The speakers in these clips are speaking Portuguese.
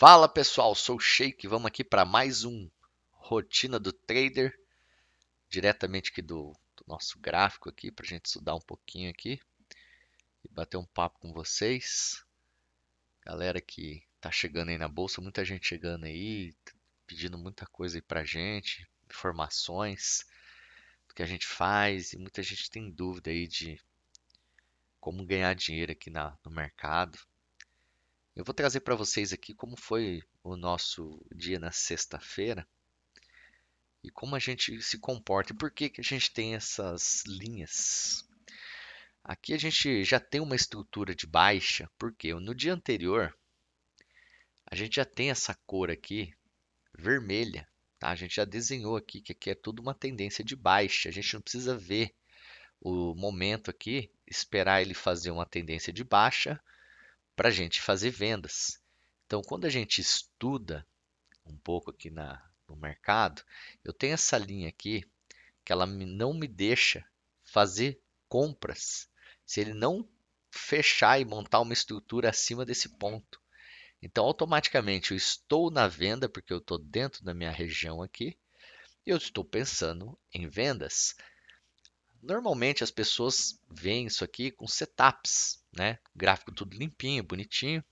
Fala pessoal, sou o Sheik, vamos aqui para mais um Rotina do Trader, diretamente aqui do, do nosso gráfico aqui, para a gente estudar um pouquinho aqui e bater um papo com vocês. Galera que tá chegando aí na bolsa, muita gente chegando aí, pedindo muita coisa aí pra gente, informações do que a gente faz e muita gente tem dúvida aí de como ganhar dinheiro aqui na, no mercado. Eu vou trazer para vocês aqui como foi o nosso dia na sexta-feira e como a gente se comporta e por que, que a gente tem essas linhas. Aqui a gente já tem uma estrutura de baixa, porque no dia anterior a gente já tem essa cor aqui vermelha, tá? A gente já desenhou aqui que aqui é tudo uma tendência de baixa. A gente não precisa ver o momento aqui, esperar ele fazer uma tendência de baixa para a gente fazer vendas. Então, quando a gente estuda um pouco aqui na, no mercado, eu tenho essa linha aqui que ela não me deixa fazer compras se ele não fechar e montar uma estrutura acima desse ponto. Então, automaticamente, eu estou na venda, porque eu estou dentro da minha região aqui, e eu estou pensando em vendas. Normalmente as pessoas veem isso aqui com setups, né? Gráfico tudo limpinho, bonitinho.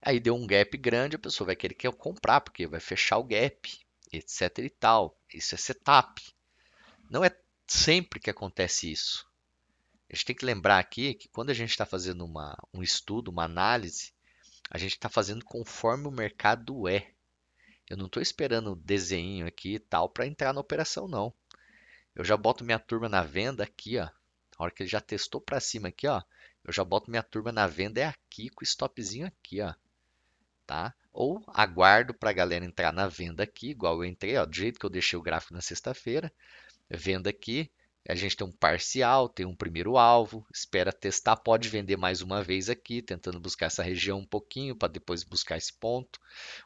Aí deu um gap grande, a pessoa vai querer que comprar, porque vai fechar o gap, etc e tal. Isso é setup. Não é sempre que acontece isso. A gente tem que lembrar aqui que quando a gente está fazendo uma, um estudo, uma análise, a gente está fazendo conforme o mercado é. Eu não estou esperando o desenho aqui e tal para entrar na operação, não. Eu já boto minha turma na venda aqui, ó. A hora que ele já testou para cima aqui, ó. Eu já boto minha turma na venda é aqui com o stopzinho aqui, ó. Tá? Ou aguardo para a galera entrar na venda aqui, igual eu entrei, ó, do jeito que eu deixei o gráfico na sexta-feira. Venda aqui, a gente tem um parcial, tem um primeiro alvo, espera testar, pode vender mais uma vez aqui, tentando buscar essa região um pouquinho para depois buscar esse ponto.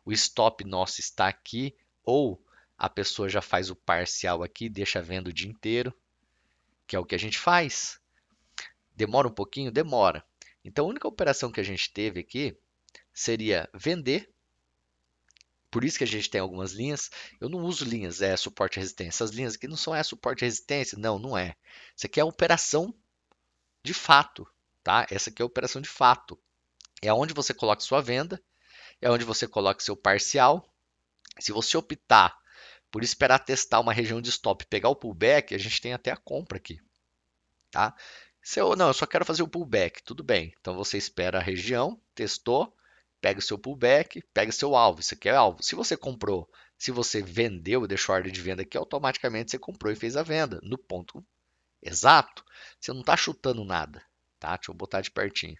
O stop nosso está aqui, ou a pessoa já faz o parcial aqui, deixa vendo o dia inteiro, que é o que a gente faz. Demora um pouquinho? Demora. Então, a única operação que a gente teve aqui seria vender. Por isso que a gente tem algumas linhas. Eu não uso linhas, é suporte e resistência. Essas linhas aqui não são é suporte e resistência. Não, não é. Isso aqui é a operação de fato. Tá? Essa aqui é a operação de fato. É onde você coloca sua venda, é onde você coloca seu parcial. Se você optar por esperar testar uma região de stop, pegar o pullback, a gente tem até a compra aqui, tá? Se eu, não, eu só quero fazer o pullback, tudo bem. Então você espera a região, testou, pega o seu pullback, pega o seu alvo. Isso aqui é alvo. Se você comprou, se você vendeu, deixou a ordem de venda aqui, automaticamente você comprou e fez a venda no ponto exato. Você não está chutando nada, tá? Deixa eu botar de pertinho.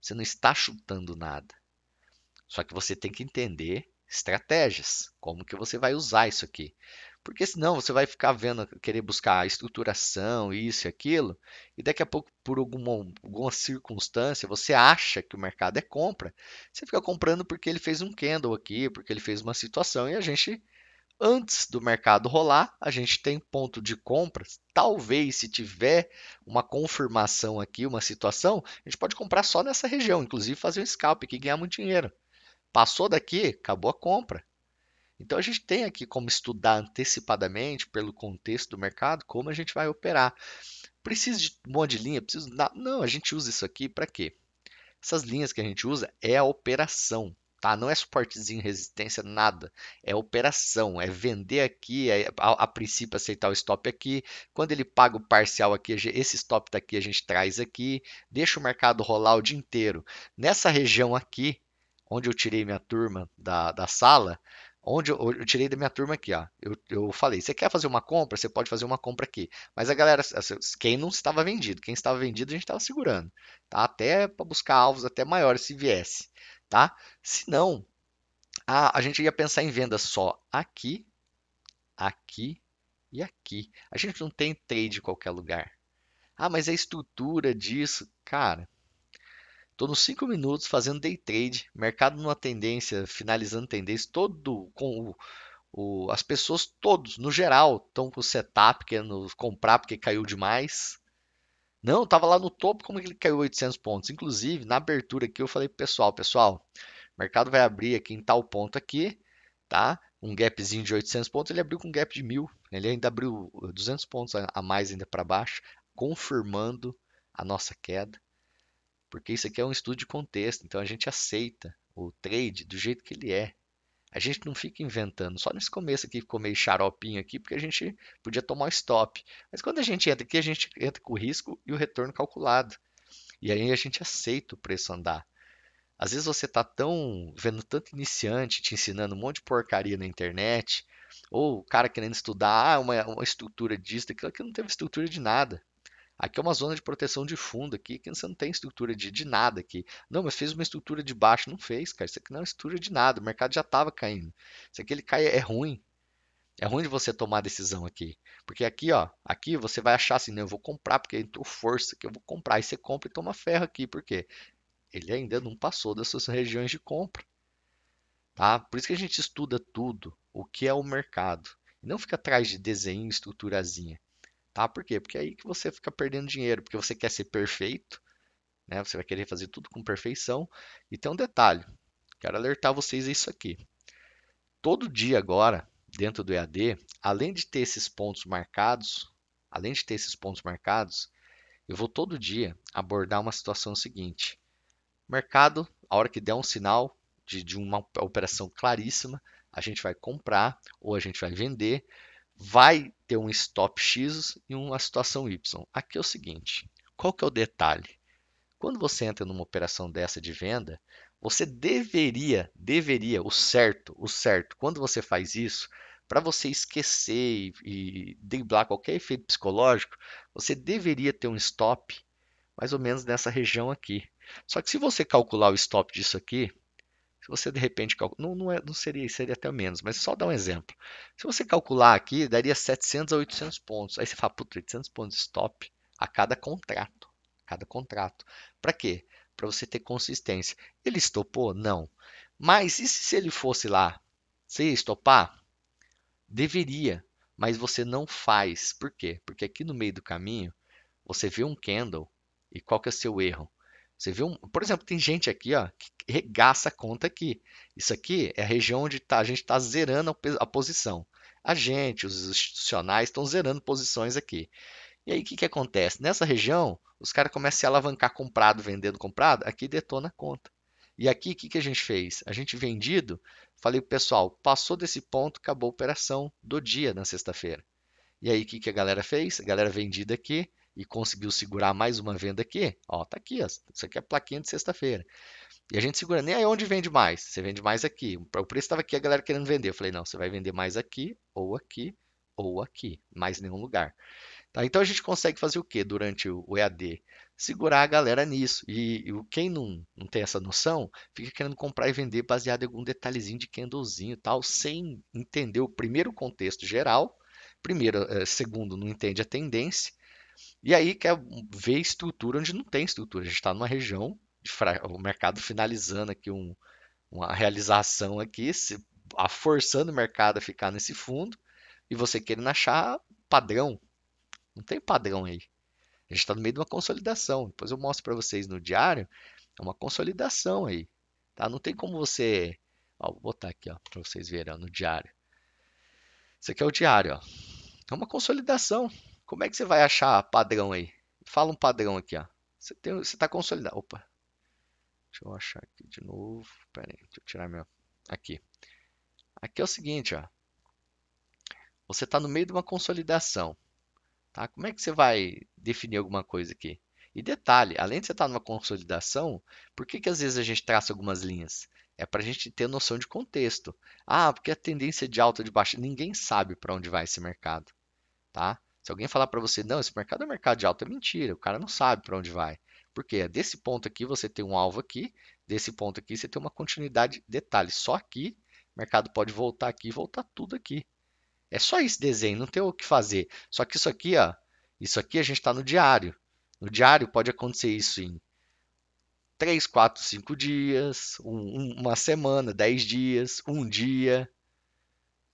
Você não está chutando nada. Só que você tem que entender estratégias, como que você vai usar isso aqui. Porque senão você vai ficar vendo, querer buscar a estruturação, isso e aquilo, e daqui a pouco, por alguma, alguma circunstância, você acha que o mercado é compra, você fica comprando porque ele fez um candle aqui, porque ele fez uma situação, e a gente, antes do mercado rolar, a gente tem ponto de compra. Talvez, se tiver uma confirmação aqui, uma situação, a gente pode comprar só nessa região, inclusive fazer um scalp aqui e ganhar muito dinheiro. Passou daqui, acabou a compra. Então a gente tem aqui como estudar antecipadamente, pelo contexto do mercado, como a gente vai operar. Precisa de um monte de linha? Preciso. Não, a gente usa isso aqui para quê? Essas linhas que a gente usa é a operação, tá? Não é suportezinho, resistência, nada. É operação, é vender aqui, é a, a, princípio aceitar o stop aqui. Quando ele paga o parcial aqui, esse stop daqui a gente traz aqui, deixa o mercado rolar o dia inteiro. Nessa região aqui, onde eu tirei minha turma da, da sala, onde eu, eu, tirei da minha turma aqui, ó. Eu, eu falei, você quer fazer uma compra? Você pode fazer uma compra aqui. Mas a galera, quem não estava vendido, quem estava vendido, a gente estava segurando, tá? Até para buscar alvos até maiores se viesse, tá? Se não, a, a gente ia pensar em venda só aqui, aqui e aqui. A gente não tem trade em qualquer lugar. Ah, mas a é estrutura disso, cara, Estou nos 5 minutos fazendo day trade, mercado numa tendência, finalizando tendência, todo com o, o, as pessoas todos, no geral, estão com o setup querendo comprar porque caiu demais. Não, estava lá no topo, como que ele caiu 800 pontos? Inclusive, na abertura aqui eu falei pro pessoal, pessoal, o mercado vai abrir aqui em tal ponto aqui, tá? Um gapzinho de 800 pontos, ele abriu com um gap de 1000, ele ainda abriu 200 pontos a mais ainda para baixo, confirmando a nossa queda porque isso aqui é um estudo de contexto, então a gente aceita o trade do jeito que ele é. A gente não fica inventando, só nesse começo aqui ficou meio xaropinho aqui, porque a gente podia tomar o stop. Mas quando a gente entra aqui, a gente entra com o risco e o retorno calculado. E aí a gente aceita o preço andar. Às vezes você está tão vendo tanto iniciante te ensinando um monte de porcaria na internet, ou o cara querendo estudar ah, uma, uma estrutura disso, daquilo que não teve estrutura de nada. Aqui é uma zona de proteção de fundo aqui, que você não tem estrutura de, de nada aqui. Não, mas fez uma estrutura de baixo. Não fez, cara. Isso aqui não é estrutura de nada. O mercado já estava caindo. Isso aqui ele cai, é ruim. É ruim de você tomar decisão aqui. Porque aqui, ó, aqui você vai achar assim, não, eu vou comprar, porque entrou força que eu vou comprar. Aí você compra e toma ferro aqui. Por quê? Ele ainda não passou das suas regiões de compra. Tá? Por isso que a gente estuda tudo, o que é o mercado. E não fica atrás de desenho, estruturazinha tá? Por quê? Porque é aí que você fica perdendo dinheiro, porque você quer ser perfeito, né? Você vai querer fazer tudo com perfeição. E tem um detalhe, quero alertar vocês a isso aqui. Todo dia agora, dentro do EAD, além de ter esses pontos marcados, além de ter esses pontos marcados, eu vou todo dia abordar uma situação seguinte. Mercado, a hora que der um sinal de, de uma operação claríssima, a gente vai comprar ou a gente vai vender vai ter um stop X e uma situação Y. Aqui é o seguinte, qual que é o detalhe? Quando você entra numa operação dessa de venda, você deveria, deveria, o certo, o certo, quando você faz isso, para você esquecer e, e driblar qualquer efeito psicológico, você deveria ter um stop mais ou menos nessa região aqui. Só que se você calcular o stop disso aqui, se você de repente calcula, não, não, é, não seria, seria até menos, mas só dar um exemplo. Se você calcular aqui, daria 700 a 800 pontos. Aí você fala, putz, 800 pontos de stop a cada contrato. A cada contrato. Para quê? Para você ter consistência. Ele estopou? Não. Mas e se ele fosse lá? Se estopar? Deveria, mas você não faz. Por quê? Porque aqui no meio do caminho, você vê um candle e qual que é o seu erro? Você viu? Por exemplo, tem gente aqui ó, que regaça a conta aqui. Isso aqui é a região onde tá, a gente está zerando a posição. A gente, os institucionais, estão zerando posições aqui. E aí, o que, que acontece? Nessa região, os caras começam a se alavancar comprado, vendendo comprado, aqui detona a conta. E aqui, o que, que a gente fez? A gente vendido, falei para o pessoal, passou desse ponto, acabou a operação do dia na sexta-feira. E aí, o que, que a galera fez? A galera vendida aqui, e conseguiu segurar mais uma venda aqui, ó, tá aqui, ó, isso aqui é a plaquinha de sexta-feira. E a gente segura, nem aí onde vende mais, você vende mais aqui. O preço estava aqui, a galera querendo vender. Eu falei, não, você vai vender mais aqui, ou aqui, ou aqui, mais nenhum lugar. Tá, então a gente consegue fazer o que durante o EAD? Segurar a galera nisso. E, e quem não, não tem essa noção, fica querendo comprar e vender baseado em algum detalhezinho de candlezinho e tal, sem entender o primeiro contexto geral. Primeiro, eh, segundo, não entende a tendência. E aí quer é ver estrutura onde não tem estrutura. A gente está numa região, fra... o mercado finalizando aqui um, uma realização aqui, se... forçando o mercado a ficar nesse fundo, e você querendo achar padrão. Não tem padrão aí. A gente está no meio de uma consolidação. Depois eu mostro para vocês no diário. É uma consolidação aí. Tá? Não tem como você. Ó, vou botar aqui para vocês verem ó, no diário. Isso aqui é o diário. Ó. É uma consolidação. Como é que você vai achar padrão aí? Fala um padrão aqui, ó. Você tem, você está consolidado. Opa. Deixa eu achar aqui de novo. Pera aí, deixa eu tirar meu aqui. Aqui é o seguinte, ó. Você está no meio de uma consolidação, tá? Como é que você vai definir alguma coisa aqui? E detalhe, além de você estar tá numa consolidação, por que, que às vezes a gente traça algumas linhas? É para a gente ter noção de contexto. Ah, porque a tendência de alta ou de baixa, ninguém sabe para onde vai esse mercado, tá? Se alguém falar para você, não, esse mercado é mercado de alta, é mentira, o cara não sabe para onde vai. Porque é desse ponto aqui você tem um alvo aqui, desse ponto aqui você tem uma continuidade, detalhe, só aqui, o mercado pode voltar aqui e voltar tudo aqui. É só esse desenho, não tem o que fazer. Só que isso aqui, ó, isso aqui a gente está no diário. No diário pode acontecer isso em 3, 4, 5 dias, um, uma semana, 10 dias, um dia,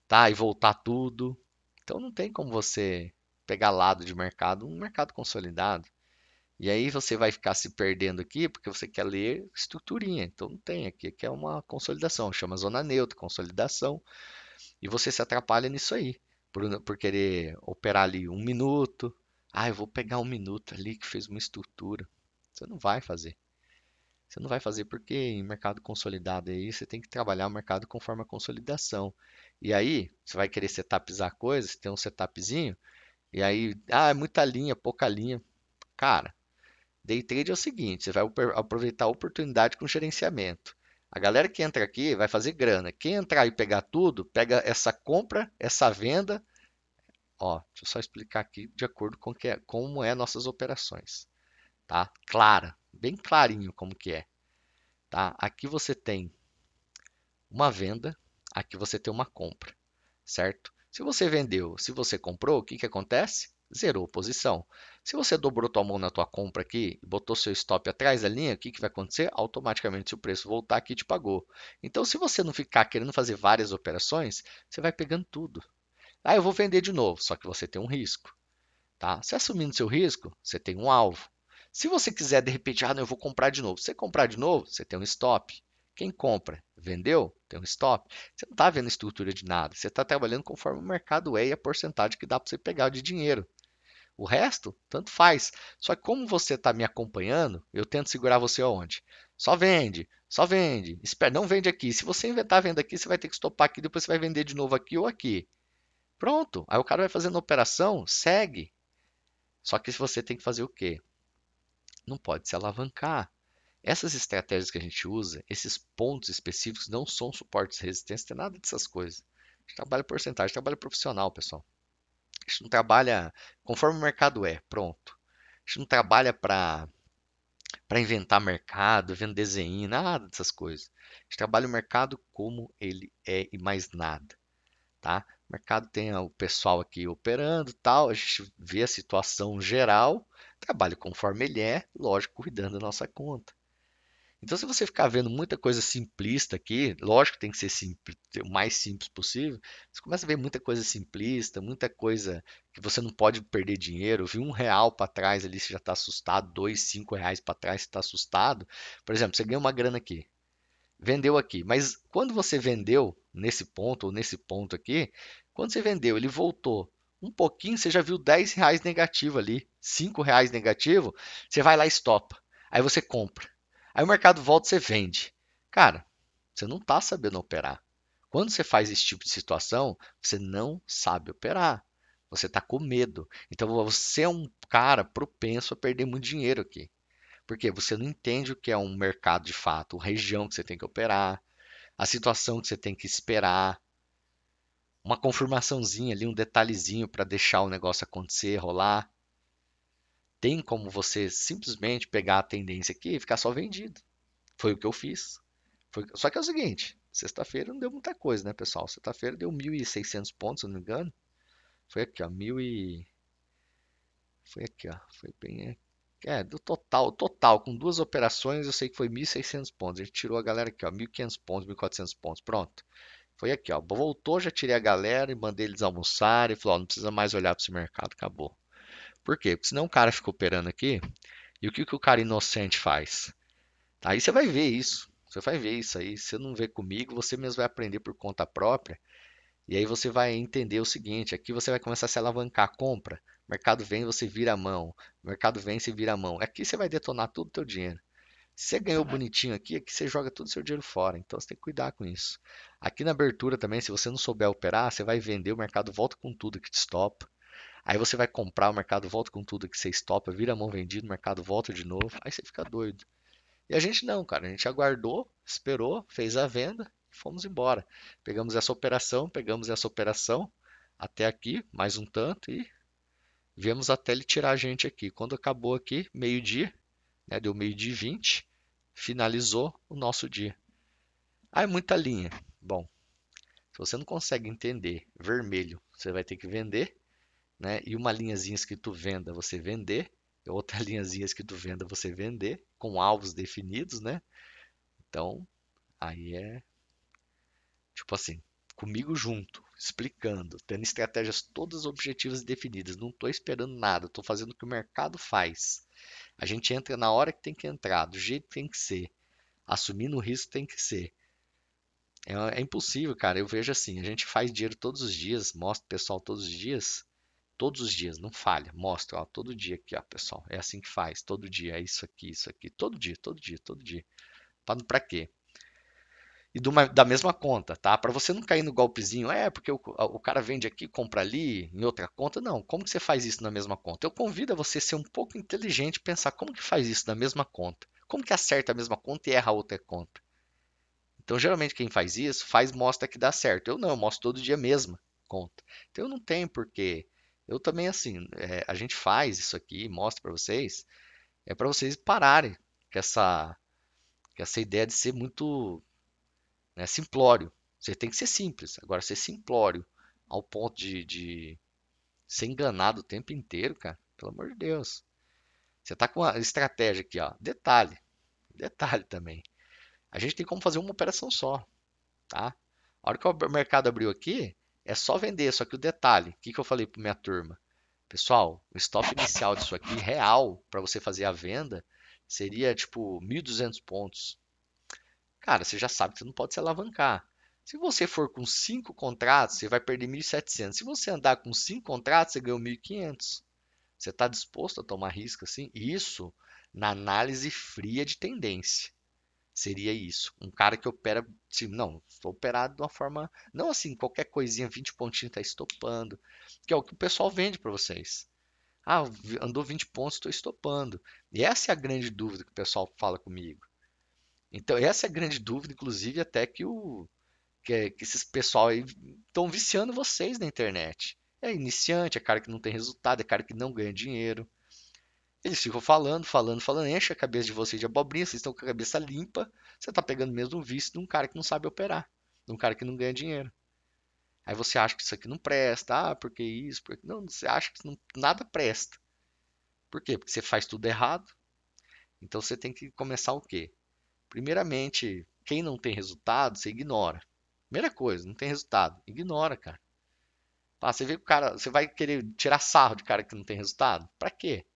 tá? E voltar tudo. Então não tem como você pegar lado de mercado, um mercado consolidado. E aí você vai ficar se perdendo aqui porque você quer ler estruturinha. Então não tem aqui, que é uma consolidação, chama zona neutra, consolidação. E você se atrapalha nisso aí, por, por querer operar ali um minuto. Ah, eu vou pegar um minuto ali que fez uma estrutura. Você não vai fazer. Você não vai fazer porque em mercado consolidado aí você tem que trabalhar o mercado conforme a consolidação. E aí você vai querer setupizar coisas, tem um setupzinho, e aí, ah, é muita linha, pouca linha. Cara, day trade é o seguinte, você vai aproveitar a oportunidade com gerenciamento. A galera que entra aqui vai fazer grana. Quem entrar e pegar tudo, pega essa compra, essa venda. Ó, deixa eu só explicar aqui de acordo com que é, como é nossas operações, tá? Clara, bem clarinho como que é, tá? Aqui você tem uma venda, aqui você tem uma compra, certo? Se você vendeu, se você comprou, o que, que acontece? Zerou posição. Se você dobrou tua mão na tua compra aqui e botou seu stop atrás da linha, o que, que vai acontecer? Automaticamente, se o preço voltar aqui, te pagou. Então, se você não ficar querendo fazer várias operações, você vai pegando tudo. Ah, eu vou vender de novo, só que você tem um risco. Tá? Se assumindo seu risco, você tem um alvo. Se você quiser, de repente, ah, não, eu vou comprar de novo. Se você comprar de novo, você tem um stop. Quem compra? Vendeu? Tem um stop? Você não está vendo estrutura de nada. Você está trabalhando conforme o mercado é e a porcentagem que dá para você pegar de dinheiro. O resto, tanto faz. Só que como você está me acompanhando, eu tento segurar você aonde? Só vende, só vende. Espera, não vende aqui. Se você inventar venda aqui, você vai ter que estopar aqui, depois você vai vender de novo aqui ou aqui. Pronto. Aí o cara vai fazendo a operação, segue. Só que você tem que fazer o quê? Não pode se alavancar. Essas estratégias que a gente usa, esses pontos específicos, não são suportes de resistência, tem nada dessas coisas. A gente trabalha porcentagem, trabalha profissional, pessoal. A gente não trabalha conforme o mercado é, pronto. A gente não trabalha para para inventar mercado, vendo desenho, nada dessas coisas. A gente trabalha o mercado como ele é e mais nada, tá? O mercado tem o pessoal aqui operando, tal, a gente vê a situação geral, trabalha conforme ele é, lógico, cuidando da nossa conta. Então, se você ficar vendo muita coisa simplista aqui, lógico que tem que ser simples, o mais simples possível, você começa a ver muita coisa simplista, muita coisa que você não pode perder dinheiro. Viu vi um real para trás ali, você já está assustado, dois, cinco reais para trás, você está assustado. Por exemplo, você ganhou uma grana aqui, vendeu aqui, mas quando você vendeu nesse ponto ou nesse ponto aqui, quando você vendeu, ele voltou um pouquinho, você já viu 10 reais negativo ali, 5 reais negativo, você vai lá e stopa. Aí você compra. Aí o mercado volta e você vende. Cara, você não está sabendo operar. Quando você faz esse tipo de situação, você não sabe operar. Você está com medo. Então você é um cara propenso a perder muito dinheiro aqui. Porque você não entende o que é um mercado de fato, a região que você tem que operar, a situação que você tem que esperar, uma confirmaçãozinha ali, um detalhezinho para deixar o negócio acontecer, rolar. Tem como você simplesmente pegar a tendência aqui e ficar só vendido. Foi o que eu fiz. Foi... Só que é o seguinte, sexta-feira não deu muita coisa, né, pessoal? Sexta-feira deu 1.600 pontos, se não me engano. Foi aqui, ó, 1.000 e... Foi aqui, ó, foi bem É, do total, total, com duas operações, eu sei que foi 1.600 pontos. a gente tirou a galera aqui, ó, 1.500 pontos, 1.400 pontos, pronto. Foi aqui, ó, voltou, já tirei a galera e mandei eles almoçar e falou, ó, não precisa mais olhar para esse mercado, acabou. Por quê? Porque senão o cara fica operando aqui. E o que, que o cara inocente faz? Aí você vai ver isso. Você vai ver isso aí. Se você não vê comigo, você mesmo vai aprender por conta própria. E aí você vai entender o seguinte: aqui você vai começar a se alavancar a compra. Mercado vem, você vira a mão. Mercado vem, você vira a mão. Aqui você vai detonar todo o teu dinheiro. Se você ganhou bonitinho aqui, aqui você joga todo o seu dinheiro fora. Então você tem que cuidar com isso. Aqui na abertura também, se você não souber operar, você vai vender, o mercado volta com tudo que te stop. Aí você vai comprar, o mercado volta com tudo que você estopa, vira a mão vendida, o mercado volta de novo, aí você fica doido. E a gente não, cara, a gente aguardou, esperou, fez a venda e fomos embora. Pegamos essa operação, pegamos essa operação até aqui, mais um tanto e viemos até ele tirar a gente aqui. Quando acabou aqui, meio-dia, né, deu meio-dia e 20, finalizou o nosso dia. Aí muita linha. Bom, se você não consegue entender vermelho, você vai ter que vender né? E uma linhazinha escrito venda, você vender, outra linhazinha escrito venda, você vender, com alvos definidos, né? Então, aí é tipo assim, comigo junto, explicando, tendo estratégias todas objetivas e definidas. Não estou esperando nada, estou fazendo o que o mercado faz. A gente entra na hora que tem que entrar, do jeito que tem que ser, assumindo o risco tem que ser. É, é impossível, cara. Eu vejo assim, a gente faz dinheiro todos os dias, mostra o pessoal todos os dias todos os dias, não falha, mostra, ó, todo dia aqui, ó, pessoal, é assim que faz, todo dia, é isso aqui, isso aqui, todo dia, todo dia, todo dia. Para quê? E da mesma conta, tá? Para você não cair no golpezinho, é porque o, o, cara vende aqui, compra ali, em outra conta. Não, como que você faz isso na mesma conta? Eu convido a você ser um pouco inteligente, pensar como que faz isso na mesma conta. Como que acerta a mesma conta e erra a outra conta? Então, geralmente quem faz isso, faz mostra que dá certo. Eu não, eu mostro todo dia a mesma conta. Então, eu não tenho porquê... Eu também, assim, é, a gente faz isso aqui, mostra para vocês, é para vocês pararem com essa, com essa ideia de ser muito né, simplório. Você tem que ser simples. Agora, ser simplório ao ponto de, de ser enganado o tempo inteiro, cara, pelo amor de Deus. Você está com a estratégia aqui, ó. Detalhe, detalhe também. A gente tem como fazer uma operação só, tá? A hora que o mercado abriu aqui, é só vender, só que o detalhe, o que, que eu falei para minha turma? Pessoal, o stop inicial disso aqui, real, para você fazer a venda, seria tipo 1.200 pontos. Cara, você já sabe que você não pode se alavancar. Se você for com 5 contratos, você vai perder 1.700. Se você andar com 5 contratos, você ganhou 1.500. Você está disposto a tomar risco assim? Isso na análise fria de tendência. Seria isso. Um cara que opera, assim, não, estou operado de uma forma, não assim, qualquer coisinha, 20 pontinhos está estopando, que é o que o pessoal vende para vocês. Ah, andou 20 pontos, estou estopando. E essa é a grande dúvida que o pessoal fala comigo. Então, essa é a grande dúvida, inclusive, até que o que, que esses pessoal aí estão viciando vocês na internet. É iniciante, é cara que não tem resultado, é cara que não ganha dinheiro. Eles ficam falando, falando, falando, enche a cabeça de vocês de abobrinha, vocês estão com a cabeça limpa, você está pegando mesmo o vício de um cara que não sabe operar, de um cara que não ganha dinheiro. Aí você acha que isso aqui não presta, ah, porque isso, porque não, você acha que não, nada presta. Por quê? Porque você faz tudo errado. Então você tem que começar o quê? Primeiramente, quem não tem resultado, você ignora. Primeira coisa, não tem resultado, ignora, cara. Ah, você vê que o cara, você vai querer tirar sarro de cara que não tem resultado? Para quê?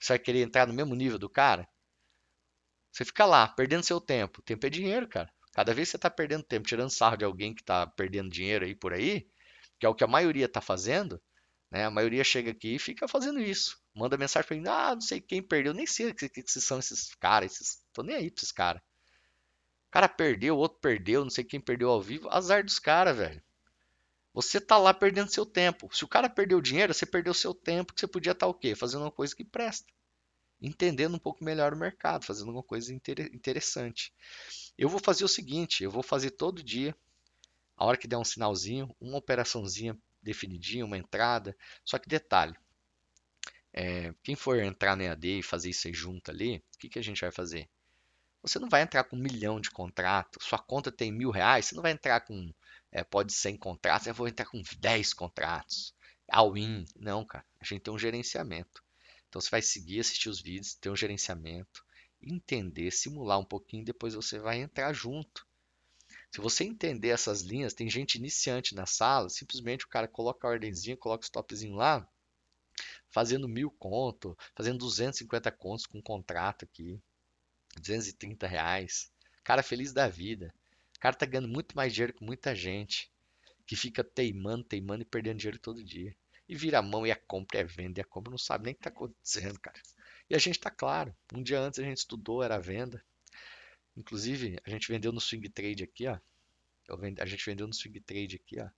Você vai querer entrar no mesmo nível do cara? Você fica lá, perdendo seu tempo. Tempo é dinheiro, cara. Cada vez que você está perdendo tempo, tirando sarro de alguém que está perdendo dinheiro aí por aí, que é o que a maioria está fazendo, né? A maioria chega aqui e fica fazendo isso. Manda mensagem para mim, ah, não sei quem perdeu, nem sei o que, que, que, são esses caras, esses... tô nem aí pra esses caras. O cara perdeu, o outro perdeu, não sei quem perdeu ao vivo, azar dos caras, velho. Você tá lá perdendo seu tempo. Se o cara perdeu dinheiro, você perdeu seu tempo, que você podia estar tá, o quê? Fazendo uma coisa que presta. Entendendo um pouco melhor o mercado, fazendo alguma coisa interessante. Eu vou fazer o seguinte, eu vou fazer todo dia, a hora que der um sinalzinho, uma operaçãozinha definidinha, uma entrada. Só que detalhe, é, quem for entrar na EAD e fazer isso aí junto ali, o que, que a gente vai fazer? Você não vai entrar com um milhão de contratos, sua conta tem mil reais, você não vai entrar com é, pode ser em contratos, eu vou entrar com 10 contratos, all-in. Não, cara, a gente tem um gerenciamento. Então você vai seguir, assistir os vídeos, ter um gerenciamento, entender, simular um pouquinho, depois você vai entrar junto. Se você entender essas linhas, tem gente iniciante na sala, simplesmente o cara coloca a ordemzinha, coloca o stopzinho lá, fazendo mil conto, fazendo 250 contos com um contrato aqui, 230 reais. Cara feliz da vida. O cara tá ganhando muito mais dinheiro que muita gente que fica teimando, teimando e perdendo dinheiro todo dia. E vira a mão e a compra é venda e a compra não sabe nem o que tá acontecendo, cara. E a gente tá claro. Um dia antes a gente estudou, era venda. Inclusive, a gente vendeu no swing trade aqui, ó. Vende, a gente vendeu no swing trade aqui, ó.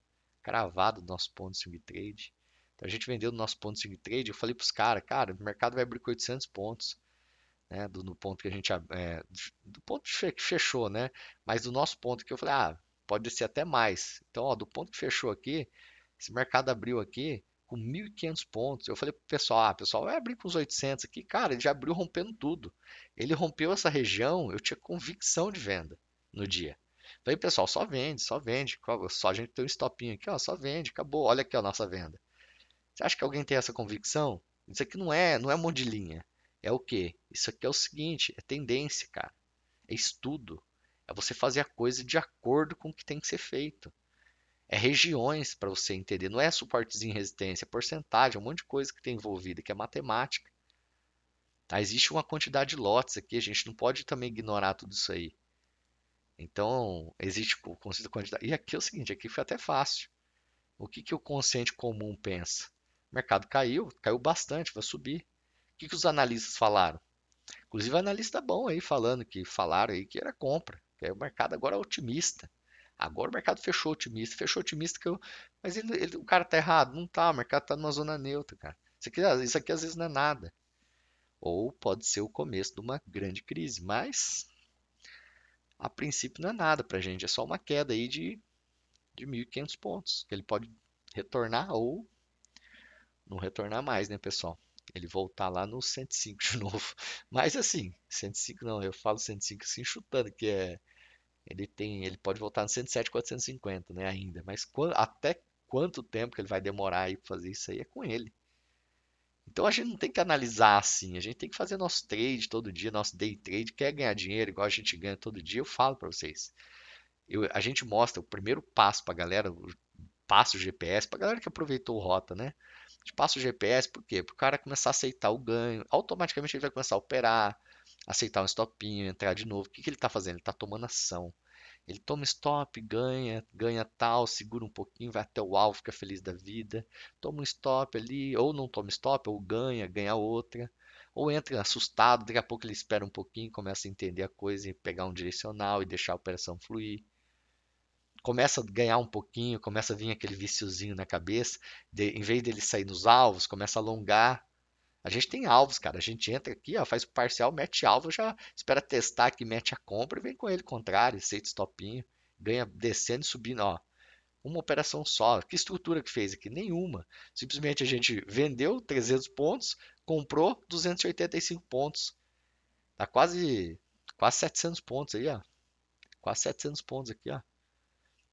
Cravado o nosso ponto de swing trade. Então a gente vendeu no nosso ponto de swing trade. Eu falei pros caras, cara, o mercado vai abrir com 800 pontos né, do, no ponto que a gente é, do ponto que fechou, né? Mas do nosso ponto que eu falei, ah, pode ser até mais. Então, ó, do ponto que fechou aqui, esse mercado abriu aqui com 1.500 pontos. Eu falei pro pessoal, ah, pessoal, vai abrir com os 800 aqui, cara, ele já abriu rompendo tudo. Ele rompeu essa região, eu tinha convicção de venda no dia. Falei, pessoal, só vende, só vende, só a gente tem um stopinho aqui, ó, só vende, acabou. Olha aqui a nossa venda. Você acha que alguém tem essa convicção? Isso aqui não é, não é mão de linha é o quê? Isso aqui é o seguinte, é tendência, cara. É estudo. É você fazer a coisa de acordo com o que tem que ser feito. É regiões para você entender. Não é suportezinho resistência, é porcentagem, é um monte de coisa que tem envolvida, que é matemática. Tá? Existe uma quantidade de lotes aqui, a gente não pode também ignorar tudo isso aí. Então, existe o conceito de quantidade. E aqui é o seguinte, aqui foi até fácil. O que, que o consciente comum pensa? O mercado caiu, caiu bastante, vai subir que, que os analistas falaram? Inclusive, analista bom aí falando que falaram aí que era compra, que é o mercado agora é otimista. Agora o mercado fechou otimista, fechou otimista que eu, mas ele, ele, o cara tá errado, não tá, o mercado tá numa zona neutra, cara. Isso aqui, ah, isso aqui às vezes não é nada. Ou pode ser o começo de uma grande crise, mas a princípio não é nada pra gente, é só uma queda aí de de 1500 pontos, que ele pode retornar ou não retornar mais, né, pessoal? ele voltar lá no 105 de novo. Mas assim, 105 não, eu falo 105 assim chutando, que é ele tem, ele pode voltar no 107 450, né, ainda, mas quando, até quanto tempo que ele vai demorar aí para fazer isso aí é com ele. Então a gente não tem que analisar assim, a gente tem que fazer nosso trade todo dia, nosso day trade, quer ganhar dinheiro igual a gente ganha todo dia, eu falo para vocês. Eu, a gente mostra o primeiro passo para galera, o passo GPS, para galera que aproveitou o rota, né? gente passa o GPS, por quê? Para o cara começar a aceitar o ganho, automaticamente ele vai começar a operar, aceitar um stopinho, entrar de novo. O que, que ele está fazendo? Ele está tomando ação. Ele toma stop, ganha, ganha tal, segura um pouquinho, vai até o alvo, fica feliz da vida. Toma um stop ali, ou não toma stop, ou ganha, ganha outra. Ou entra assustado, daqui a pouco ele espera um pouquinho, começa a entender a coisa e pegar um direcional e deixar a operação fluir começa a ganhar um pouquinho, começa a vir aquele viciozinho na cabeça, de, em vez dele sair nos alvos, começa a alongar. A gente tem alvos, cara. A gente entra aqui, ó, faz o parcial, mete alvo, já espera testar que mete a compra e vem com ele contrário, sete stopinho, ganha descendo e subindo, ó. Uma operação só. Que estrutura que fez aqui? Nenhuma. Simplesmente a gente vendeu 300 pontos, comprou 285 pontos. Tá quase quase 700 pontos aí, ó. Quase 700 pontos aqui, ó.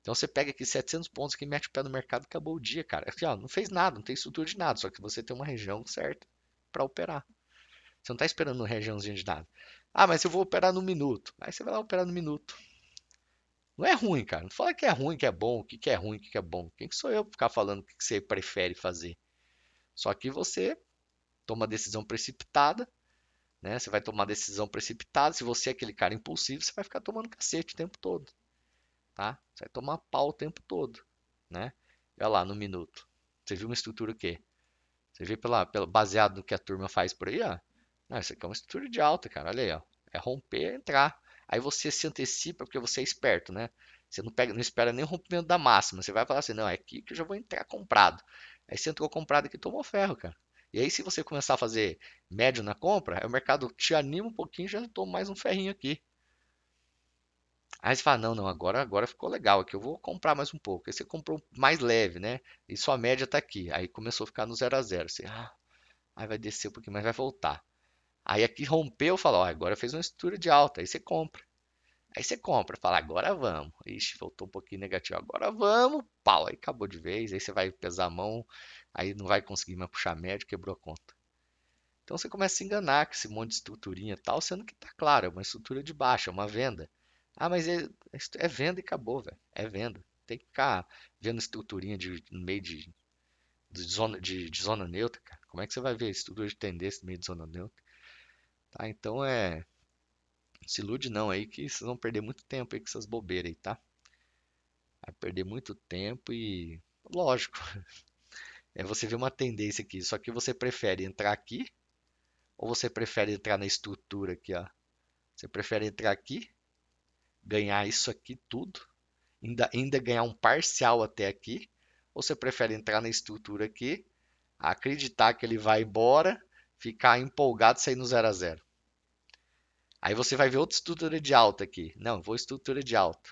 Então você pega aqui 700 pontos que mete o pé no mercado, acabou o dia, cara. Assim, ó, não fez nada, não tem estrutura de nada, só que você tem uma região certa para operar. Você não está esperando uma regiãozinha de nada. Ah, mas eu vou operar no minuto. Aí você vai lá operar no minuto. Não é ruim, cara. Não fala que é ruim, que é bom, o que, que é ruim, o que, que é bom. Quem que sou eu para ficar falando o que, que você prefere fazer? Só que você toma decisão precipitada, né? Você vai tomar decisão precipitada. Se você é aquele cara impulsivo, você vai ficar tomando cacete o tempo todo tá? Você vai tomar pau o tempo todo, né? Olha lá no minuto. Você viu uma estrutura o quê? Você vê pela, pela, baseado no que a turma faz por aí, ó. Não, isso aqui é uma estrutura de alta, cara. Olha aí, ó. É romper, entrar. Aí você se antecipa porque você é esperto, né? Você não, pega, não espera nem o rompimento da máxima. Você vai falar assim, não, é aqui que eu já vou entrar comprado. Aí você entrou comprado aqui tomou ferro, cara. E aí, se você começar a fazer médio na compra, o mercado te anima um pouquinho já toma mais um ferrinho aqui. Aí você fala, não, não, agora, agora ficou legal aqui, eu vou comprar mais um pouco. Aí você comprou mais leve, né? E sua média está aqui. Aí começou a ficar no 0 a 0 Você, ah, aí vai descer um pouquinho, mas vai voltar. Aí aqui rompeu, falou, ah, agora fez uma estrutura de alta, aí você compra. Aí você compra, fala, agora vamos. Ixi, voltou um pouquinho negativo, agora vamos. Pau, aí acabou de vez, aí você vai pesar a mão, aí não vai conseguir mais puxar média quebrou a conta. Então você começa a se enganar com esse monte de estruturinha e tal, sendo que tá claro, é uma estrutura de baixa, é uma venda. Ah, mas é, é, é venda e acabou, velho. É venda. Tem que ficar vendo estruturinha de, no meio de, de, zona, de, de zona neutra, cara. Como é que você vai ver estrutura de tendência no meio de zona neutra? Tá, então é... se ilude não aí que vocês vão perder muito tempo aí com essas bobeiras aí, tá? Vai perder muito tempo e... Lógico. É você ver uma tendência aqui. Só que você prefere entrar aqui ou você prefere entrar na estrutura aqui, ó. Você prefere entrar aqui ganhar isso aqui tudo, ainda, ainda ganhar um parcial até aqui, ou você prefere entrar na estrutura aqui, acreditar que ele vai embora, ficar empolgado e sair no 0 a 0 Aí você vai ver outra estrutura de alta aqui. Não, vou estrutura de alta.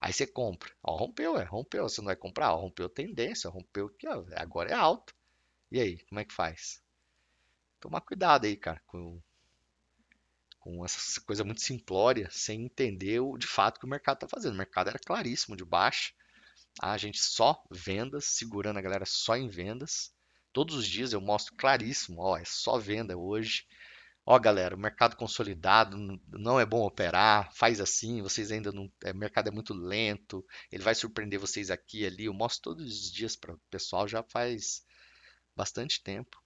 Aí você compra. Ó, rompeu, é, rompeu. Você não vai comprar, ó, rompeu tendência, rompeu aqui, ó, agora é alto. E aí, como é que faz? Tomar cuidado aí, cara, com com essa coisa muito simplória, sem entender o, de fato que o mercado está fazendo. O mercado era claríssimo de baixa, ah, a gente só vendas, segurando a galera só em vendas. Todos os dias eu mostro claríssimo, ó, é só venda hoje. Ó, galera, o mercado consolidado não é bom operar, faz assim, vocês ainda não, é, o mercado é muito lento, ele vai surpreender vocês aqui e ali. Eu mostro todos os dias para o pessoal já faz bastante tempo.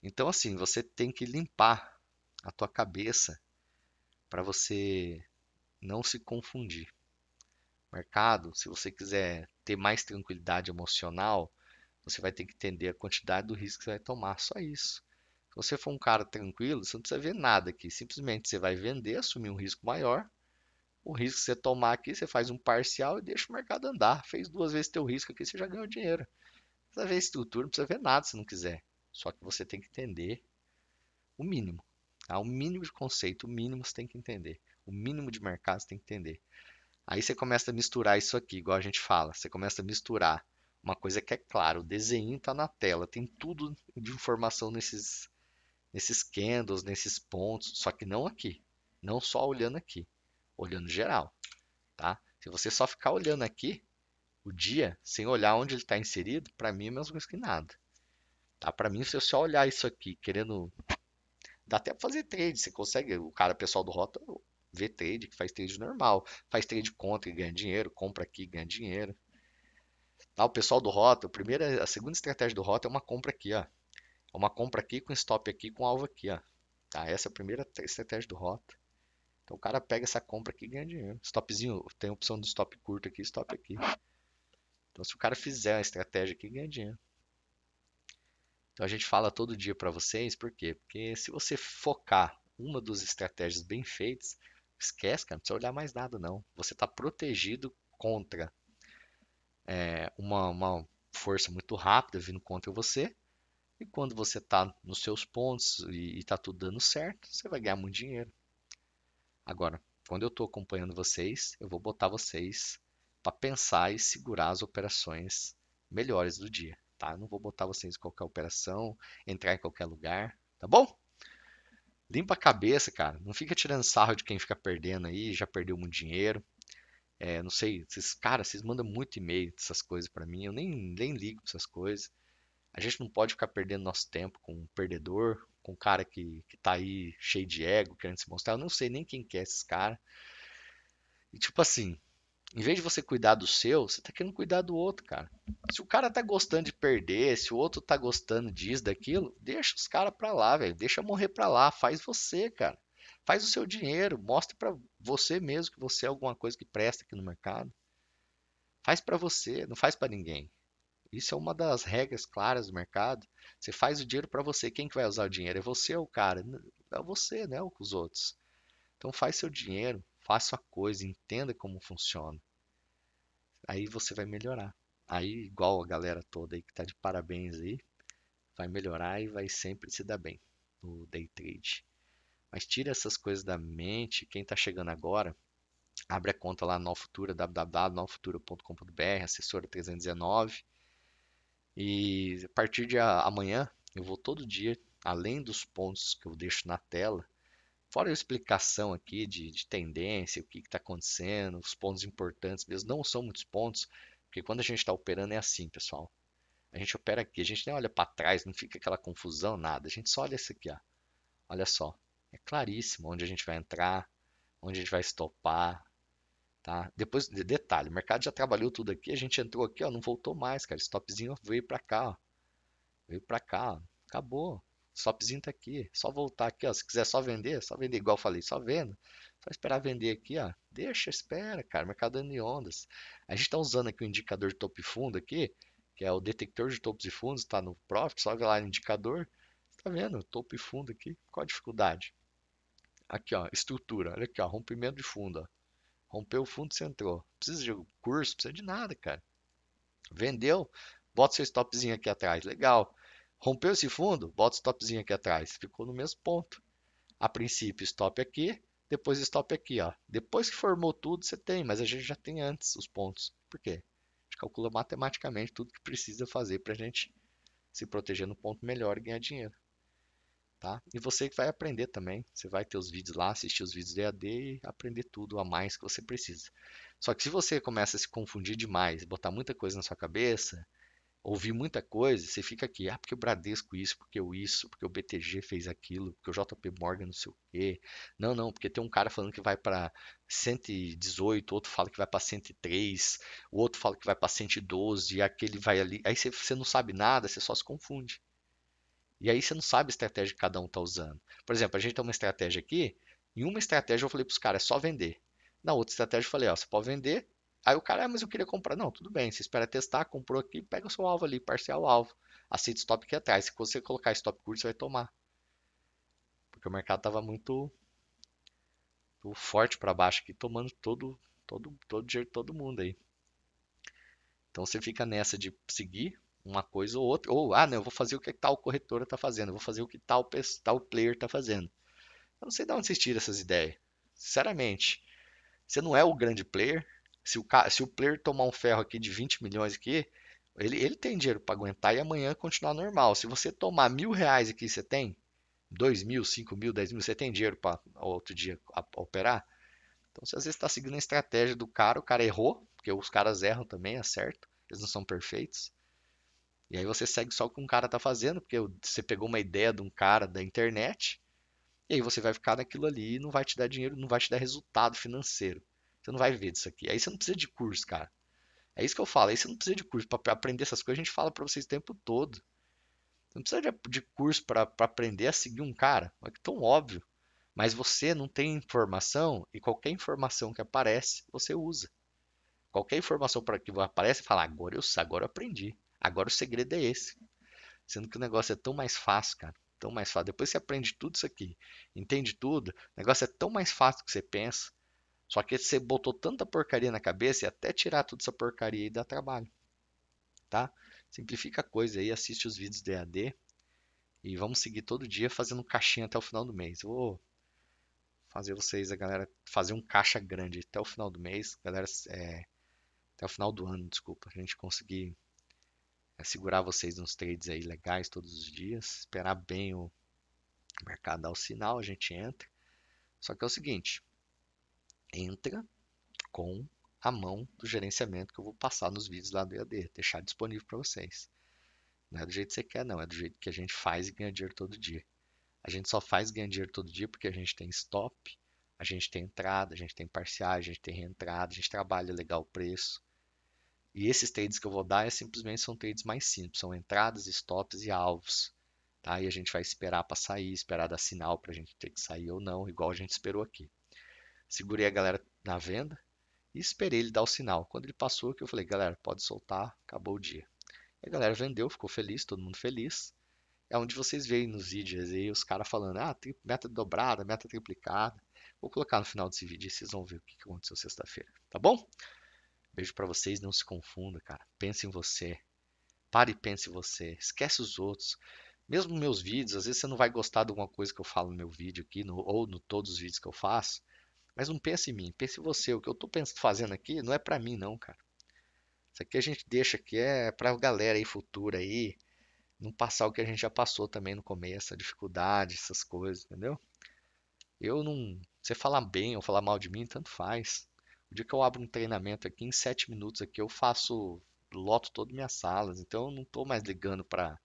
Então assim, você tem que limpar a tua cabeça para você não se confundir. Mercado, se você quiser ter mais tranquilidade emocional, você vai ter que entender a quantidade do risco que você vai tomar, só isso. Se você for um cara tranquilo, você não precisa ver nada aqui, simplesmente você vai vender, assumir um risco maior. O risco que você tomar aqui, você faz um parcial e deixa o mercado andar. Fez duas vezes teu risco aqui, você já ganhou dinheiro. Não precisa ver estrutura, não precisa ver nada se não quiser. Só que você tem que entender o mínimo. Tá? O mínimo de conceito, o mínimo você tem que entender. O mínimo de mercado você tem que entender. Aí você começa a misturar isso aqui, igual a gente fala. Você começa a misturar uma coisa que é clara, o desenho está na tela, tem tudo de informação nesses, nesses candles, nesses pontos, só que não aqui. Não só olhando aqui, olhando geral. Tá? Se você só ficar olhando aqui, o dia, sem olhar onde ele está inserido, para mim é a mesma coisa que nada. Tá? Para mim, se eu só olhar isso aqui, querendo Dá até para fazer trade, você consegue, o cara, pessoal do Rota vê trade, que faz trade normal, faz trade contra e ganha dinheiro, compra aqui ganha dinheiro. Tá, o pessoal do Rota, a primeira, a segunda estratégia do Rota é uma compra aqui, ó. É uma compra aqui com stop aqui com alvo aqui, ó. Tá, essa é a primeira estratégia do Rota. Então o cara pega essa compra aqui e ganha dinheiro. Stopzinho, tem opção do stop curto aqui, stop aqui. Então se o cara fizer a estratégia aqui, ganha dinheiro. Então a gente fala todo dia para vocês, por quê? Porque se você focar uma das estratégias bem feitas, esquece, cara, não precisa olhar mais nada não. Você está protegido contra é, uma, uma força muito rápida vindo contra você. E quando você está nos seus pontos e está tudo dando certo, você vai ganhar muito dinheiro. Agora, quando eu estou acompanhando vocês, eu vou botar vocês para pensar e segurar as operações melhores do dia tá? não vou botar vocês em qualquer operação, entrar em qualquer lugar, tá bom? Limpa a cabeça, cara. Não fica tirando sarro de quem fica perdendo aí, já perdeu muito dinheiro. É, não sei, esses cara, vocês mandam muito e-mail dessas coisas para mim, eu nem, nem ligo pra essas coisas. A gente não pode ficar perdendo nosso tempo com um perdedor, com um cara que, que tá aí cheio de ego, querendo se mostrar. Eu não sei nem quem que é esses caras. E tipo assim, em vez de você cuidar do seu, você tá querendo cuidar do outro, cara. Se o cara tá gostando de perder, se o outro tá gostando disso, daquilo, deixa os caras pra lá, velho. Deixa morrer pra lá. Faz você, cara. Faz o seu dinheiro. mostre pra você mesmo que você é alguma coisa que presta aqui no mercado. Faz pra você, não faz pra ninguém. Isso é uma das regras claras do mercado. Você faz o dinheiro para você. Quem que vai usar o dinheiro? É você ou o cara? É você, né? Ou os outros. Então faz seu dinheiro, faça a coisa, entenda como funciona. Aí você vai melhorar. Aí, igual a galera toda aí que tá de parabéns aí, vai melhorar e vai sempre se dar bem no day trade. Mas tira essas coisas da mente. Quem tá chegando agora, abre a conta lá na Futura, www.nofutura.com.br, assessora 319. E a partir de amanhã, eu vou todo dia, além dos pontos que eu deixo na tela, fora a explicação aqui de, de tendência, o que está acontecendo, os pontos importantes mesmo, não são muitos pontos, porque quando a gente está operando é assim, pessoal. A gente opera aqui, a gente nem olha para trás, não fica aquela confusão, nada. A gente só olha isso aqui, ó. olha só. É claríssimo onde a gente vai entrar, onde a gente vai estopar. Tá? Depois, detalhe, o mercado já trabalhou tudo aqui, a gente entrou aqui, ó, não voltou mais, cara. Stopzinho veio para cá, ó. veio para cá, ó. acabou. Shopzinho tá aqui. Só voltar aqui, ó. Se quiser só vender, só vender igual eu falei, só vendo. Só esperar vender aqui, ó. Deixa, espera, cara. Mercado é de ondas. A gente tá usando aqui o indicador de topo e fundo aqui, que é o detector de topos e fundos, tá no Profit, só lá no indicador. tá vendo? Topo e fundo aqui. Qual a dificuldade? Aqui, ó, estrutura. Olha aqui, ó, rompimento de fundo, ó. Rompeu o fundo, você entrou. Precisa de curso, precisa de nada, cara. Vendeu? Bota seu stopzinho aqui atrás. Legal. Rompeu esse fundo, bota o stopzinho aqui atrás. Ficou no mesmo ponto. A princípio, stop aqui, depois stop aqui. Ó. Depois que formou tudo, você tem, mas a gente já tem antes os pontos. Por quê? A gente calcula matematicamente tudo que precisa fazer para a gente se proteger no ponto melhor e ganhar dinheiro. Tá? E você que vai aprender também. Você vai ter os vídeos lá, assistir os vídeos de EAD e aprender tudo a mais que você precisa. Só que se você começa a se confundir demais, botar muita coisa na sua cabeça, ouvir muita coisa, você fica aqui, ah, porque o Bradesco isso, porque o isso, porque o BTG fez aquilo, porque o JP Morgan não sei o quê. Não, não, porque tem um cara falando que vai para 118, outro fala que vai para 103, o outro fala que vai para 112, e aquele vai ali. Aí você, você não sabe nada, você só se confunde. E aí você não sabe a estratégia que cada um está usando. Por exemplo, a gente tem uma estratégia aqui, em uma estratégia eu falei para os caras, é só vender. Na outra estratégia eu falei, ó, você pode vender, Aí o cara, ah, mas eu queria comprar. Não, tudo bem, você espera testar, comprou aqui, pega o seu alvo ali, parcial alvo. Aceita stop aqui é atrás. Se você colocar stop curto, você vai tomar. Porque o mercado estava muito, muito, forte para baixo aqui, tomando todo, todo, todo dinheiro de todo mundo aí. Então você fica nessa de seguir uma coisa ou outra. Ou, ah, não, eu vou fazer o que tal corretora está fazendo, eu vou fazer o que tal, tal player está fazendo. Eu não sei de onde vocês tiram essas ideias. Sinceramente, você não é o grande player, se o, se o player tomar um ferro aqui de 20 milhões aqui, ele, ele tem dinheiro para aguentar e amanhã continuar normal. Se você tomar mil reais aqui, você tem? Dois mil, cinco mil, dez mil, você tem dinheiro para outro dia a, a operar? Então, você às vezes está seguindo a estratégia do cara, o cara errou, porque os caras erram também, é certo eles não são perfeitos. E aí você segue só o que um cara tá fazendo, porque você pegou uma ideia de um cara da internet, e aí você vai ficar naquilo ali e não vai te dar dinheiro, não vai te dar resultado financeiro. Você não vai viver disso aqui. Aí você não precisa de curso, cara. É isso que eu falo. Aí você não precisa de curso. Para aprender essas coisas, a gente fala para vocês o tempo todo. Você não precisa de, de curso para aprender a seguir um cara. É tão óbvio. Mas você não tem informação e qualquer informação que aparece, você usa. Qualquer informação para que aparece, fala, agora eu, agora eu aprendi. Agora o segredo é esse. Sendo que o negócio é tão mais fácil, cara. Tão mais fácil. Depois você aprende tudo isso aqui, entende tudo, o negócio é tão mais fácil do que você pensa. Só que você botou tanta porcaria na cabeça e até tirar toda essa porcaria aí dá trabalho. Tá? Simplifica a coisa aí, assiste os vídeos do EAD e vamos seguir todo dia fazendo um caixinha até o final do mês. Eu vou fazer vocês, a galera, fazer um caixa grande até o final do mês, galera, é, até o final do ano, desculpa, a gente conseguir é, segurar vocês nos trades aí legais todos os dias, esperar bem o mercado dar o sinal, a gente entra. Só que é o seguinte, entra com a mão do gerenciamento que eu vou passar nos vídeos lá do EAD, deixar disponível para vocês. Não é do jeito que você quer, não, é do jeito que a gente faz e ganha dinheiro todo dia. A gente só faz ganhar dinheiro todo dia porque a gente tem stop, a gente tem entrada, a gente tem parciais, a gente tem reentrada, a gente trabalha legal o preço. E esses trades que eu vou dar é simplesmente são trades mais simples, são entradas, stops e alvos. Tá? E a gente vai esperar para sair, esperar dar sinal para a gente ter que sair ou não, igual a gente esperou aqui. Segurei a galera na venda e esperei ele dar o sinal. Quando ele passou, que eu falei, galera, pode soltar, acabou o dia. E a galera vendeu, ficou feliz, todo mundo feliz. É onde vocês veem nos vídeos aí os caras falando, ah, tem meta dobrada, meta triplicada. Vou colocar no final desse vídeo e vocês vão ver o que aconteceu sexta-feira, tá bom? Beijo para vocês, não se confunda, cara. Pense em você. Pare e pense em você. Esquece os outros. Mesmo meus vídeos, às vezes você não vai gostar de alguma coisa que eu falo no meu vídeo aqui, no, ou no todos os vídeos que eu faço. Mas não pense em mim, pense em você. O que eu estou fazendo aqui não é para mim, não, cara. Isso aqui a gente deixa aqui é para a galera aí futura aí não passar o que a gente já passou também no começo, a dificuldade, essas coisas, entendeu? Eu não. Você falar bem ou falar mal de mim, tanto faz. O dia que eu abro um treinamento aqui, em sete minutos aqui, eu faço. Loto todas minhas salas. Então eu não estou mais ligando para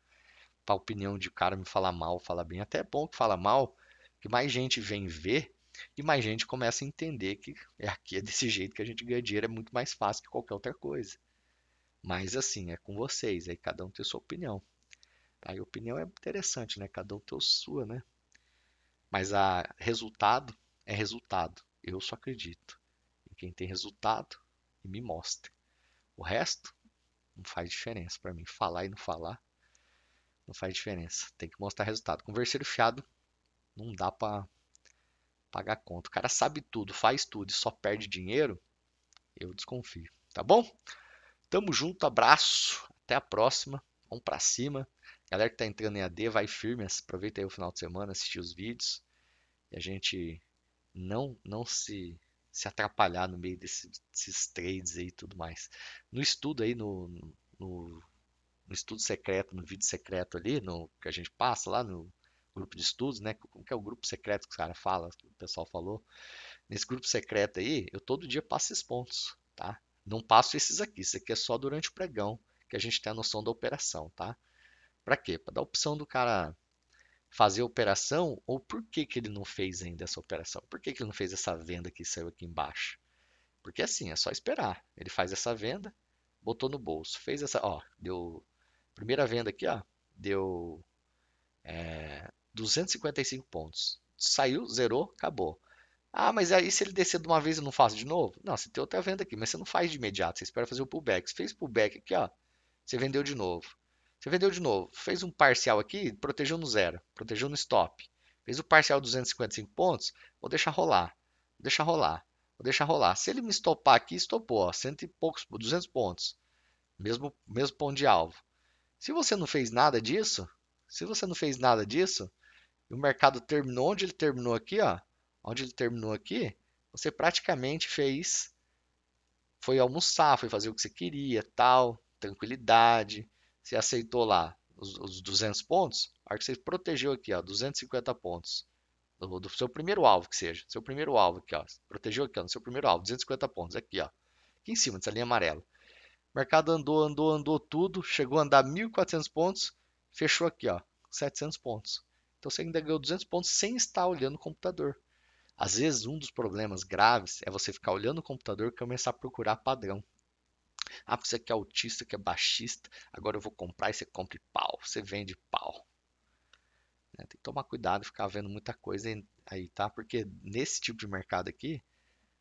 a opinião de cara me falar mal, falar bem. Até é bom que fala mal, que mais gente vem ver e mais gente começa a entender que é aqui é desse jeito que a gente ganha dinheiro, é muito mais fácil que qualquer outra coisa. Mas assim, é com vocês, aí cada um tem sua opinião. Tá? E opinião é interessante, né? Cada um tem a sua, né? Mas a resultado é resultado. Eu só acredito em quem tem resultado e me mostre. O resto não faz diferença para mim. Falar e não falar não faz diferença. Tem que mostrar resultado. Converseiro fiado não dá para pagar conta. O cara sabe tudo, faz tudo e só perde dinheiro, eu desconfio, tá bom? Tamo junto, abraço, até a próxima, vamos para cima. Galera que tá entrando em AD, vai firme, aproveita aí o final de semana, assistir os vídeos e a gente não não se se atrapalhar no meio desse, desses trades aí e tudo mais. No estudo aí, no, no, no estudo secreto, no vídeo secreto ali, no que a gente passa lá no, grupo de estudos, né? Como que é o grupo secreto que o cara fala, que o pessoal falou. Nesse grupo secreto aí, eu todo dia passo esses pontos, tá? Não passo esses aqui, isso aqui é só durante o pregão que a gente tem a noção da operação, tá? Para quê? Para dar a opção do cara fazer a operação ou por que, que ele não fez ainda essa operação? Por que, que ele não fez essa venda que saiu aqui embaixo? Porque assim, é só esperar. Ele faz essa venda, botou no bolso, fez essa, ó, deu primeira venda aqui, ó, deu é, 255 pontos. Saiu, zerou, acabou. Ah, mas aí se ele descer de uma vez eu não faço de novo? Não, você tem outra venda aqui, mas você não faz de imediato, você espera fazer o pullback. Você fez pullback aqui, ó, você vendeu de novo. Você vendeu de novo, fez um parcial aqui, protegeu no zero, protegeu no stop. Fez o parcial 255 pontos, vou deixar rolar, vou deixar rolar, vou deixar rolar. Se ele me estopar aqui, estopou, ó, cento e poucos, 200 pontos. Mesmo, mesmo ponto de alvo. Se você não fez nada disso, se você não fez nada disso, e o mercado terminou onde ele terminou aqui, ó, onde ele terminou aqui, você praticamente fez, foi almoçar, foi fazer o que você queria, tal, tranquilidade, você aceitou lá os, os 200 pontos, a hora que você protegeu aqui, ó, 250 pontos, do, do seu primeiro alvo que seja, seu primeiro alvo aqui, ó, protegeu aqui, ó, no seu primeiro alvo, 250 pontos, aqui, ó, aqui em cima dessa linha amarela. O mercado andou, andou, andou tudo, chegou a andar 1.400 pontos, fechou aqui, ó, 700 pontos. Então você ainda ganhou 200 pontos sem estar olhando o computador. Às vezes, um dos problemas graves é você ficar olhando o computador e começar a procurar padrão. Ah, você que é autista, que é baixista, agora eu vou comprar e você compra pau, você vende pau. Né? Tem que tomar cuidado, e ficar vendo muita coisa aí, tá? Porque nesse tipo de mercado aqui,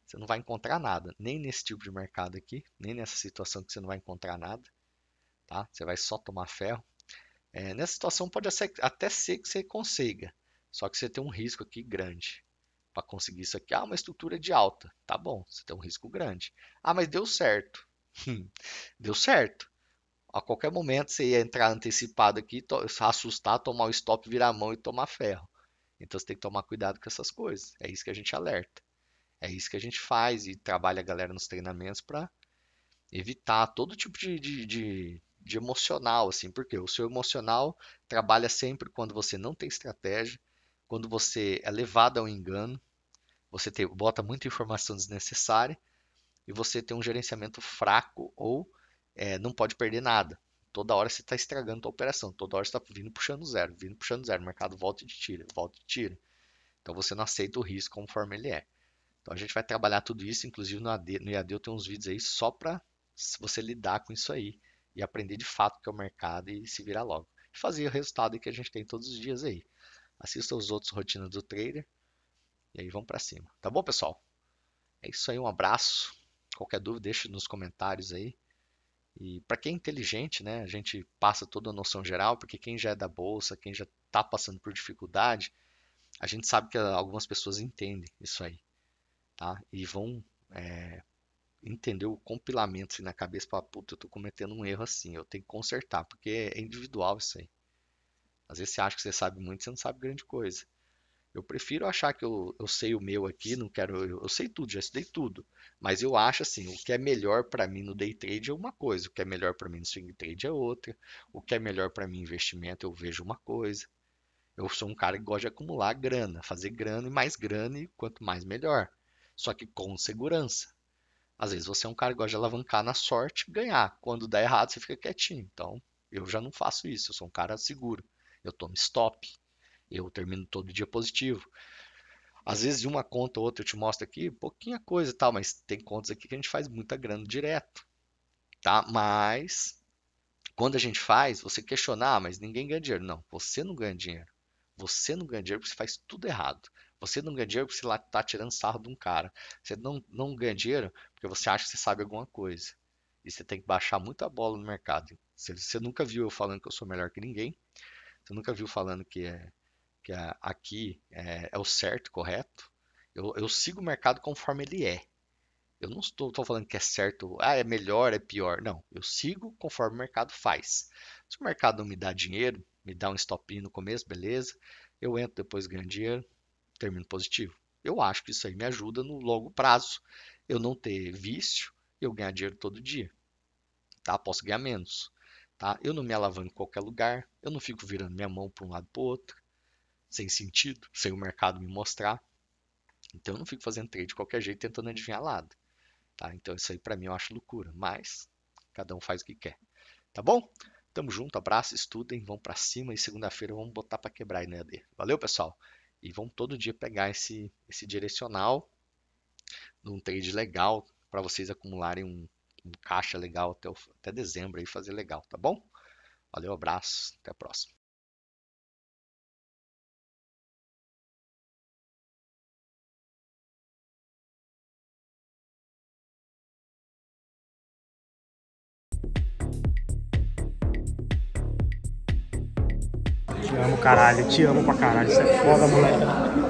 você não vai encontrar nada. Nem nesse tipo de mercado aqui, nem nessa situação que você não vai encontrar nada, tá? Você vai só tomar ferro. É, nessa situação pode até ser que você consiga, só que você tem um risco aqui grande para conseguir isso aqui. Ah, uma estrutura de alta, tá bom? Você tem um risco grande. Ah, mas deu certo, hum, deu certo. A qualquer momento você ia entrar antecipado aqui, assustar, tomar o stop, virar a mão e tomar ferro. Então você tem que tomar cuidado com essas coisas. É isso que a gente alerta. É isso que a gente faz e trabalha a galera nos treinamentos para evitar todo tipo de, de, de de emocional, assim, porque o seu emocional trabalha sempre quando você não tem estratégia, quando você é levado ao engano, você tem, bota muita informação desnecessária e você tem um gerenciamento fraco ou é, não pode perder nada. Toda hora você está estragando a operação, toda hora você está vindo puxando zero, vindo puxando zero, o mercado volta e tira, volta e tira. Então você não aceita o risco conforme ele é. Então a gente vai trabalhar tudo isso, inclusive no, AD, no IAD eu tenho uns vídeos aí só para você lidar com isso aí e aprender de fato o que é o mercado e se virar logo. E fazer o resultado que a gente tem todos os dias aí. Assista os outros rotinas do trader e aí vamos para cima. Tá bom, pessoal? É isso aí, um abraço. Qualquer dúvida, deixe nos comentários aí. E para quem é inteligente, né, a gente passa toda a noção geral, porque quem já é da bolsa, quem já está passando por dificuldade, a gente sabe que algumas pessoas entendem isso aí, tá? E vão é, entender o compilamento assim, na cabeça para puta, eu tô cometendo um erro assim, eu tenho que consertar, porque é, é individual isso aí. Às vezes você acha que você sabe muito, você não sabe grande coisa. Eu prefiro achar que eu, eu sei o meu aqui, não quero. Eu, eu sei tudo, já estudei tudo. Mas eu acho assim, o que é melhor para mim no day trade é uma coisa, o que é melhor para mim no swing trade é outra, o que é melhor para mim investimento eu vejo uma coisa. Eu sou um cara que gosta de acumular grana, fazer grana e mais grana e quanto mais melhor. Só que com segurança. Às vezes você é um cara que gosta de alavancar na sorte, ganhar. Quando dá errado, você fica quietinho. Então, eu já não faço isso. Eu sou um cara seguro. Eu tomo stop. Eu termino todo dia positivo. Às vezes, de uma conta ou outra, eu te mostro aqui pouquinha coisa e tal, mas tem contas aqui que a gente faz muita grana direto. Tá? Mas, quando a gente faz, você questionar, ah, mas ninguém ganha dinheiro. Não, você não ganha dinheiro. Você não ganha dinheiro porque você faz tudo errado. Você não ganha dinheiro porque você está tirando sarro de um cara. Você não, não ganha dinheiro porque você acha que você sabe alguma coisa. E você tem que baixar muita bola no mercado. Você, você nunca viu eu falando que eu sou melhor que ninguém. Você nunca viu falando que, é, que é, aqui é, é, o certo, correto. Eu, eu sigo o mercado conforme ele é. Eu não estou, falando que é certo, ah, é melhor, é pior. Não, eu sigo conforme o mercado faz. Se o mercado não me dá dinheiro, me dá um stop no começo, beleza. Eu entro depois ganho dinheiro, termino positivo. Eu acho que isso aí me ajuda no longo prazo. Eu não ter vício, eu ganhar dinheiro todo dia. Tá? Posso ganhar menos. Tá? Eu não me alavanco em qualquer lugar, eu não fico virando minha mão para um lado para o outro, sem sentido, sem o mercado me mostrar. Então eu não fico fazendo trade de qualquer jeito tentando adivinhar lado. Tá? Então isso aí para mim eu acho loucura, mas cada um faz o que quer. Tá bom? Tamo junto, abraço, estudem, vão para cima e segunda-feira vamos botar para quebrar aí na Valeu, pessoal e vão todo dia pegar esse, esse direcional num trade legal para vocês acumularem um, um, caixa legal até, o, até dezembro e fazer legal, tá bom? Valeu, abraço, até a próxima. Te amo, caralho. Te amo pra caralho. Isso é foda, moleque.